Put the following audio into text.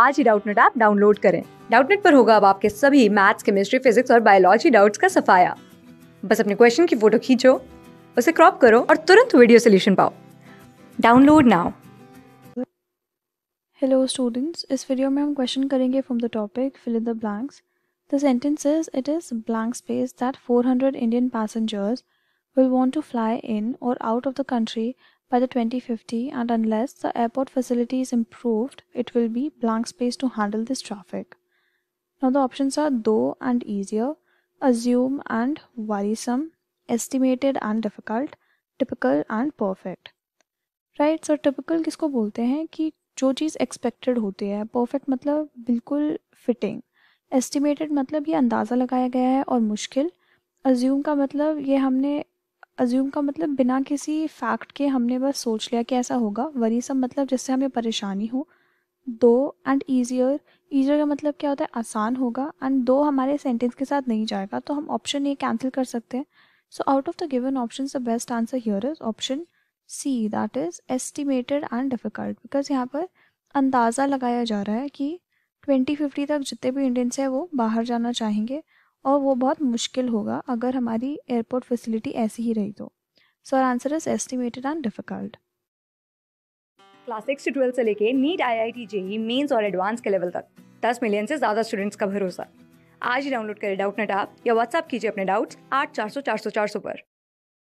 आज ही Doubtnut app download करें डाउटनेट पर होगा अब आपके सभी मैथ्स केमिस्ट्री फिजिक्स और बायोलॉजी डाउट्स का सफाया बस अपने क्वेश्चन की फोटो खींचो उसे क्रॉप करो और तुरंत वीडियो सोल्यूशन पाओ डाउनलोड नाउ हेलो स्टूडेंट्स इस वीडियो में हम क्वेश्चन करेंगे from the topic fill in the blanks the sentence is it is blank space that 400 Indian passengers will want to fly in और out of the country by the 2050 and unless the airport facility is improved, it will be blank space to handle this traffic. Now the options are though and easier, assume and worrisome, estimated and difficult, typical and perfect. Right, so typical kisko bolte hain ki jo cheez expected hoti hai, perfect matlab bilkul fitting. Estimated matlab ye अंदाज़ा lagaya gaya hai aur mushkil. Assume का मतलब ये हमने assume का मतलब बिना किसी fact के हमने बस सोच लिया कि ऐसा होगा वरी सब मतलब जिससे हमें परेशानी हो दो एंड ईजियर ईजियर का मतलब क्या होता है आसान होगा एंड दो हमारे सेंटेंस के साथ नहीं जाएगा तो हम ऑप्शन ए कैंसिल कर सकते हैं so out of the given option the best answer here is option C that is estimated and difficult because यहाँ पर अंदाज़ा लगाया जा रहा है कि ट्वेंटी फिफ्टी तक जितने भी इंडियंस हैं वो बाहर जाना चाहेंगे और वो बहुत मुश्किल होगा अगर हमारी एयरपोर्ट फैसिलिटी ऐसी ही रही तो so our answer is estimated and difficult class six से ट्वेल्थ से लेके NEET IIT JEE mains और एडवांस के लेवल तक दस मिलियन से ज़्यादा स्टूडेंट्स का भरोसा आज ही डाउनलोड करें डाउट नेट आप या व्हाट्सअप कीजिए अपने डाउट्स आठ चार सौ चार सौ चार सौ पर